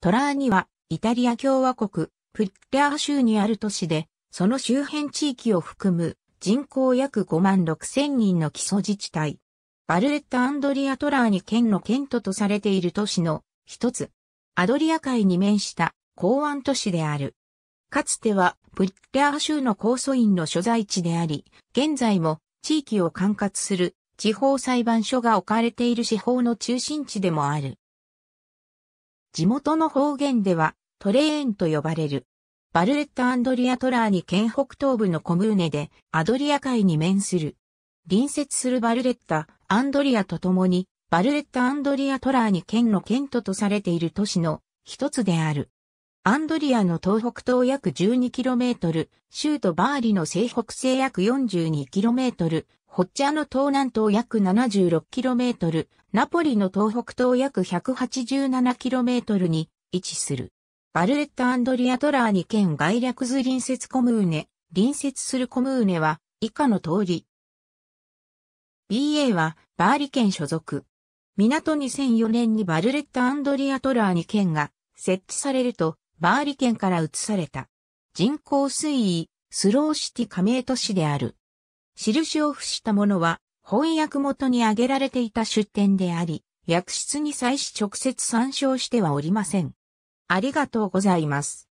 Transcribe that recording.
トラーニは、イタリア共和国、プリッリアー州にある都市で、その周辺地域を含む人口約5万6千人の基礎自治体。バルレッタ・アンドリア・トラーニ県の県都とされている都市の一つ。アドリア海に面した港湾都市である。かつてはプリッリアー州の控訴院の所在地であり、現在も地域を管轄する地方裁判所が置かれている司法の中心地でもある。地元の方言ではトレーンと呼ばれる。バルレッタ・アンドリア・トラーニ県北東部のコムーネでアドリア海に面する。隣接するバルレッタ・アンドリアと共に、バルレッタ・アンドリア・トラーニ県の県都とされている都市の一つである。アンドリアの東北東約 12km、州都バーリの西北西約 42km、ホッチャの東南東約 76km、ナポリの東北東約 187km に位置する。バルレッタ・アンドリアトラーに県外略図隣接コムーネ、隣接するコムーネは以下の通り。BA はバーリ県所属。港2004年にバルレッタ・アンドリアトラーに県が設置されるとバーリ県から移された。人口推移、スローシティ加盟都市である。印を付したものは、翻訳元に挙げられていた出典であり、訳出に際し直接参照してはおりません。ありがとうございます。